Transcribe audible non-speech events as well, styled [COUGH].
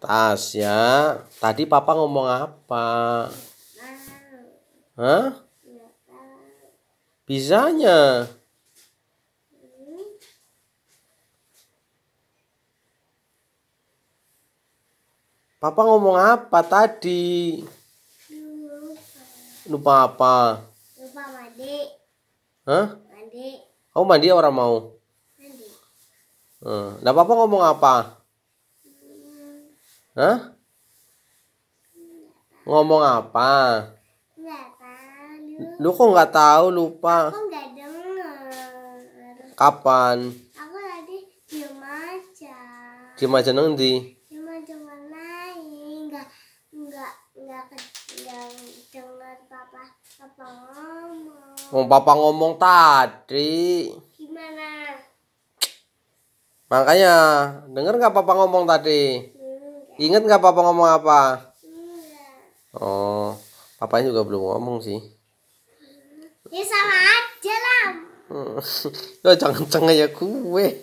Tas ya. Tadi papa ngomong apa? Hah? Bisanya. Papa ngomong apa tadi? Lupa apa? Lupa mandi. Hah? Mandi. Kamu mandi orang mau? Mandi. Hmm. Nah, papa ngomong apa? Hah? Ngomong apa? Lu kok nggak tahu lupa? Aku nggak dengar. Kapan? Aku tadi diem aja. Diem aja di? Diem aja main, nggak nggak nggak dengar papa papa ngomong. Ngomong papa ngomong tadi. Gimana? Makanya denger nggak papa ngomong tadi? Ingat nggak papa ngomong apa? Oh, papanya juga belum ngomong sih. Ya sama aja lah. [LAUGHS] Lo jangan cengeng ya kue.